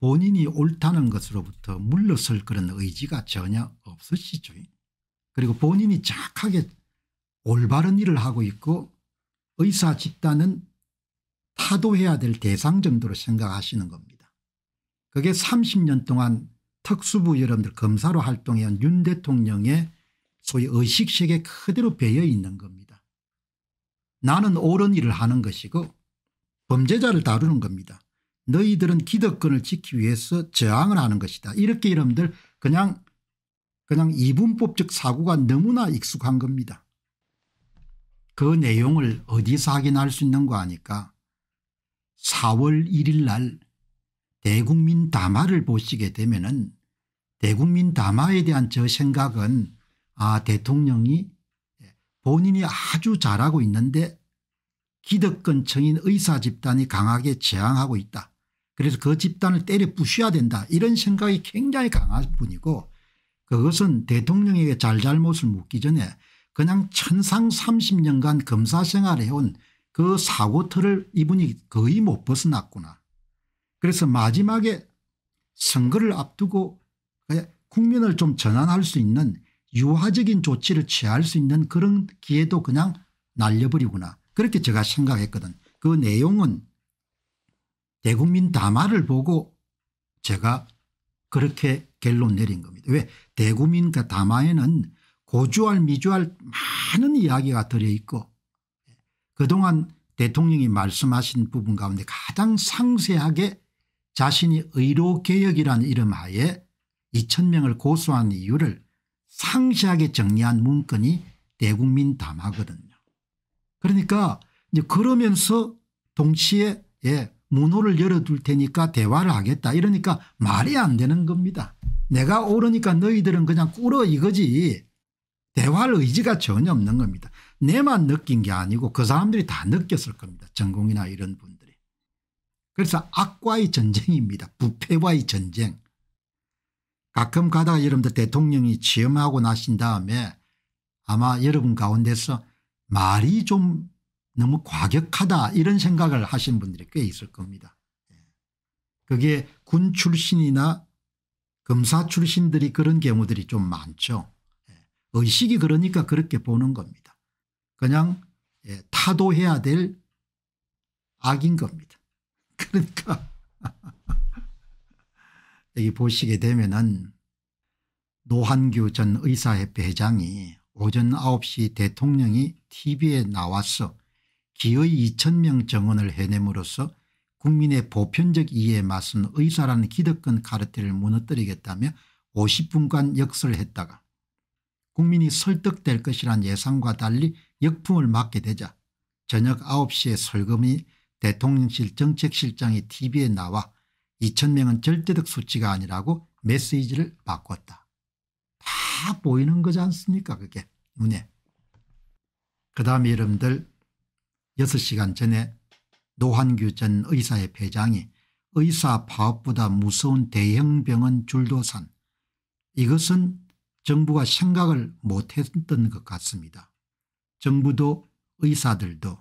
본인이 옳다는 것으로부터 물러설 그런 의지가 전혀 없으시죠. 그리고 본인이 착하게 올바른 일을 하고 있고 의사 집단은 타도해야 될 대상 정도로 생각하시는 겁니다. 그게 30년 동안 특수부 여러분들 검사로 활동해온 윤 대통령의 소위 의식세계 그대로 배어 있는 겁니다. 나는 옳은 일을 하는 것이고 범죄자를 다루는 겁니다. 너희들은 기득권을 지키기 위해서 저항을 하는 것이다. 이렇게 여러분들 그냥 그냥 이분법적 사고가 너무나 익숙한 겁니다. 그 내용을 어디서 확인할 수 있는 거 아니까 4월 1일 날 대국민 담화를 보시게 되면 은 대국민 담화에 대한 저 생각은 아 대통령이 본인이 아주 잘하고 있는데 기득권층인 의사 집단이 강하게 저항하고 있다. 그래서 그 집단을 때려 부셔야 된다 이런 생각이 굉장히 강한 분이고 그것은 대통령에게 잘잘못을 묻기 전에 그냥 천상 30년간 검사 생활을 해온 그 사고틀을 이분이 거의 못 벗어났구나. 그래서 마지막에 선거를 앞두고 그 국민을 좀 전환할 수 있는 유화적인 조치를 취할 수 있는 그런 기회도 그냥 날려버리구나. 그렇게 제가 생각했거든. 그 내용은 대국민 담화를 보고 제가 그렇게 결론 내린 겁니다. 왜대국민 그 담화에는 고주할 미주할 많은 이야기가 들어있고 그동안 대통령이 말씀하신 부분 가운데 가장 상세하게 자신이 의료개혁이라는 이름 하에 2천명을 고소한 이유를 상세하게 정리한 문건이 대국민 담화거든요. 그러니까 이제 그러면서 동시에 예, 문호를 열어둘 테니까 대화를 하겠다 이러니까 말이 안 되는 겁니다. 내가 오르니까 너희들은 그냥 꿇어 이거지 대화할 의지가 전혀 없는 겁니다. 내만 느낀 게 아니고 그 사람들이 다 느꼈을 겁니다. 전공이나 이런 분들이. 그래서 악과의 전쟁입니다. 부패와의 전쟁. 가끔 가다가 여러분들 대통령이 취임하고 나신 다음에 아마 여러분 가운데서 말이 좀 너무 과격하다 이런 생각을 하신 분들이 꽤 있을 겁니다. 예. 그게 군 출신이나 검사 출신들이 그런 경우들이 좀 많죠. 예. 의식이 그러니까 그렇게 보는 겁니다. 그냥 예, 타도해야 될 악인 겁니다. 그러니까 여기 보시게 되면은 노한규 전 의사협회 회장이 오전 9시 대통령이 tv에 나왔어 기의 2천명 정원을 해냄으로써 국민의 보편적 이해에 맞선 의사라는 기득권 카르텔을 무너뜨리겠다며 50분간 역설했다가 국민이 설득될 것이란 예상과 달리 역풍을 맞게 되자 저녁 9시에 설금이 대통령실 정책실장이 tv에 나와 2천명은 절대적 수치가 아니라고 메시지를 바꿨다. 다 보이는 거지 않습니까 그게 눈에. 그 다음에 여러분들 6시간 전에 노한규 전 의사의 폐장이 의사 파업보다 무서운 대형병원 줄도산 이것은 정부가 생각을 못했던 것 같습니다. 정부도 의사들도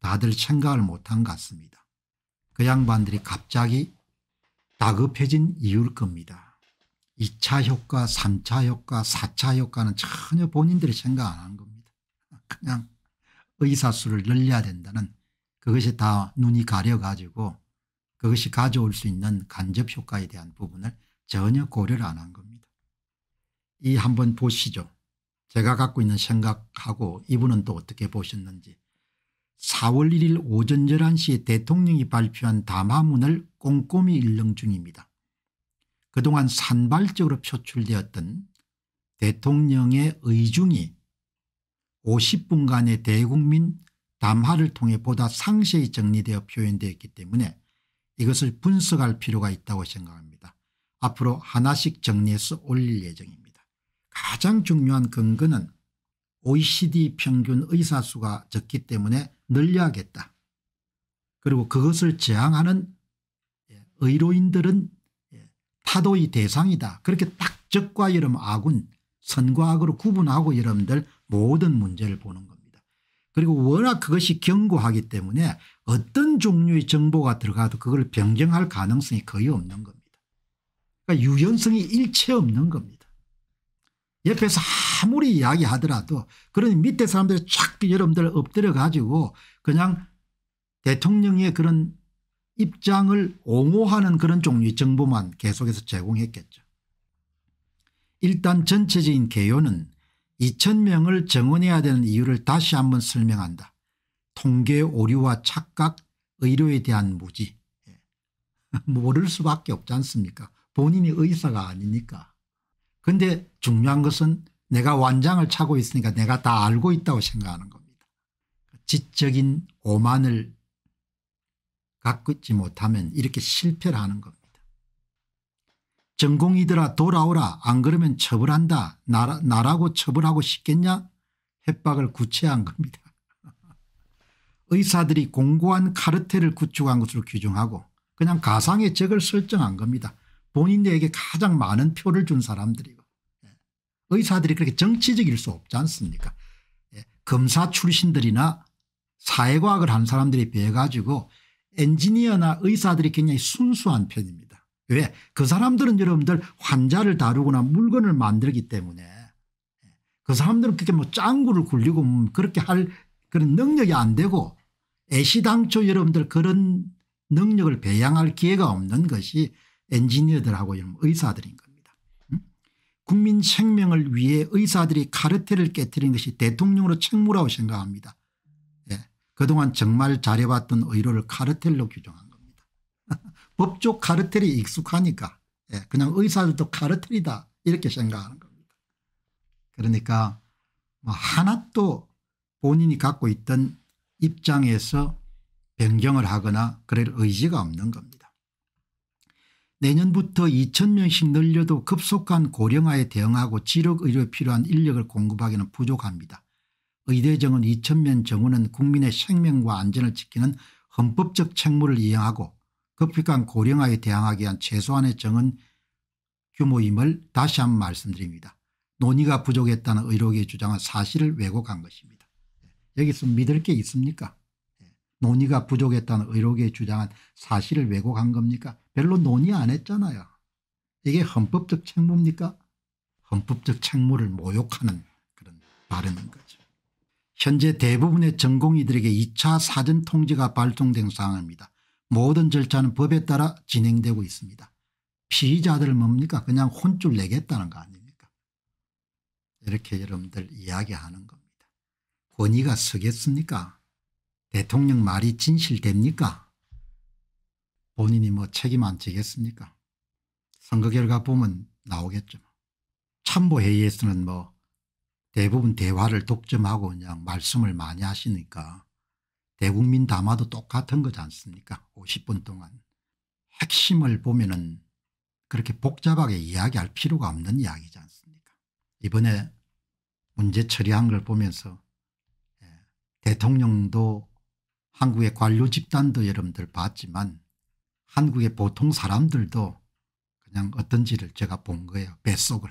다들 생각을 못한 것 같습니다. 그 양반들이 갑자기 다급해진 이유일 겁니다. 2차 효과 3차 효과 4차 효과는 전혀 본인들이 생각 안 한 겁니다. 그냥 의사수를 늘려야 된다는 그것이 다 눈이 가려가지고 그것이 가져올 수 있는 간접효과에 대한 부분을 전혀 고려를 안 한 겁니다. 이 한번 보시죠. 제가 갖고 있는 생각하고 이분은 또 어떻게 보셨는지 4월 1일 오전 11시에 대통령이 발표한 담화문을 꼼꼼히 읽는 중입니다. 그동안 산발적으로 표출되었던 대통령의 의중이 50분간의 대국민 담화를 통해 보다 상세히 정리되어 표현되었기 때문에 이것을 분석할 필요가 있다고 생각합니다. 앞으로 하나씩 정리해서 올릴 예정입니다. 가장 중요한 근거는 OECD 평균 의사수가 적기 때문에 늘려야겠다. 그리고 그것을 저항하는 의료인들은 타도의 대상이다. 그렇게 딱 적과 여러분 악은 선과 악으로 구분하고 여러분들 모든 문제를 보는 겁니다. 그리고 워낙 그것이 견고하기 때문에 어떤 종류의 정보가 들어가도 그걸 변경할 가능성이 거의 없는 겁니다. 그러니까 유연성이 일체 없는 겁니다. 옆에서 아무리 이야기하더라도 그러니 밑에 사람들이 촥 여러분들 엎드려 가지고 그냥 대통령의 그런 입장을 옹호하는 그런 종류의 정보만 계속해서 제공했겠죠. 일단 전체적인 개요는 2천명을 정원해야 되는 이유를 다시 한번 설명한다. 통계 오류와 착각, 의료에 대한 무지. 예. 모를 수밖에 없지 않습니까 본인이 의사가 아니니까. 근데 중요한 것은 내가 완장을 차고 있으니까 내가 다 알고 있다고 생각하는 겁니다. 지적인 오만을 갖고 있지 못하면 이렇게 실패를 하는 겁니다. 전공이들아 돌아오라 안 그러면 처벌한다 나라, 나라고 처벌하고 싶겠냐 협박을 구체한 겁니다. 의사들이 공고한 카르텔을 구축한 것으로 규정하고 그냥 가상의 적을 설정한 겁니다. 본인에게 들 가장 많은 표를 준 사람들이고 예. 의사들이 그렇게 정치적일 수 없지 않습니까 예. 검사 출신들이나 사회과학을 한사람들이배워 가지고 엔지니어나 의사들이 굉장히 순수한 편입니다. 왜? 그 사람들은 여러분들 환자를 다루거나 물건을 만들기 때문에 그 사람들은 그렇게 뭐 짱구를 굴리고 음, 그렇게 할 그런 능력이 안 되고 애시당초 여러분들 그런 능력을 배양할 기회가 없는 것이 엔지니어들하고 의사들인 겁니다. 음? 국민 생명을 위해 의사들이 카르텔을 깨뜨린 것이 대통령으로 책무라고 생각합니다. 예, 그동안 정말 잘해왔던 의료를 카르텔로 규정한 법적 카르텔이 익숙하니까 예, 그냥 의사들도 카르텔이다 이렇게 생각하는 겁니다. 그러니까 뭐 하나도 본인이 갖고 있던 입장에서 변경을 하거나 그럴 의지가 없는 겁니다. 내년부터 2,000명씩 늘려도 급속한 고령화에 대응하고 지력의료에 필요한 인력을 공급하기는 부족합니다. 의대정원 2,000명 정원은 국민의 생명과 안전을 지키는 헌법적 책무를 이행하고 급격한 고령화에 대항하기 위한 최소한의 정은 규모임을 다시 한번 말씀드립니다. 논의가 부족했다는 의료계 주장은 사실을 왜곡한 것입니다. 예, 여기서 믿을 게 있습니까? 예, 논의가 부족했다는 의료계 주장은 사실을 왜곡한 겁니까? 별로 논의 안 했잖아요. 이게 헌법적 책무입니까? 헌법적 책무를 모욕하는 그런 발언인 거죠. 현재 대부분의 전공의들에게 2차 사전 통제가 발동된 상황입니다. 모든 절차는 법에 따라 진행되고 있습니다. 피의자들 뭡니까 그냥 혼쭐 내겠다는 거 아닙니까 이렇게 여러분들 이야기하는 겁니다. 권위가 서겠습니까 대통령 말이 진실됩니까 본인이 뭐 책임 안 지겠습니까 선거 결과 보면 나오겠죠. 참모회의에서는 뭐 대부분 대화를 독점하고 그냥 말씀을 많이 하시니까 대국민 담화도 똑같은 거지 않습니까 50분 동안 핵심을 보면 은 그렇게 복잡하게 이야기할 필요가 없는 이야기지 않습니까 이번에 문제 처리한 걸 보면서 예, 대통령도 한국의 관료 집단도 여러분들 봤지만 한국의 보통 사람들도 그냥 어떤지를 제가 본 거예요. 뱃속을.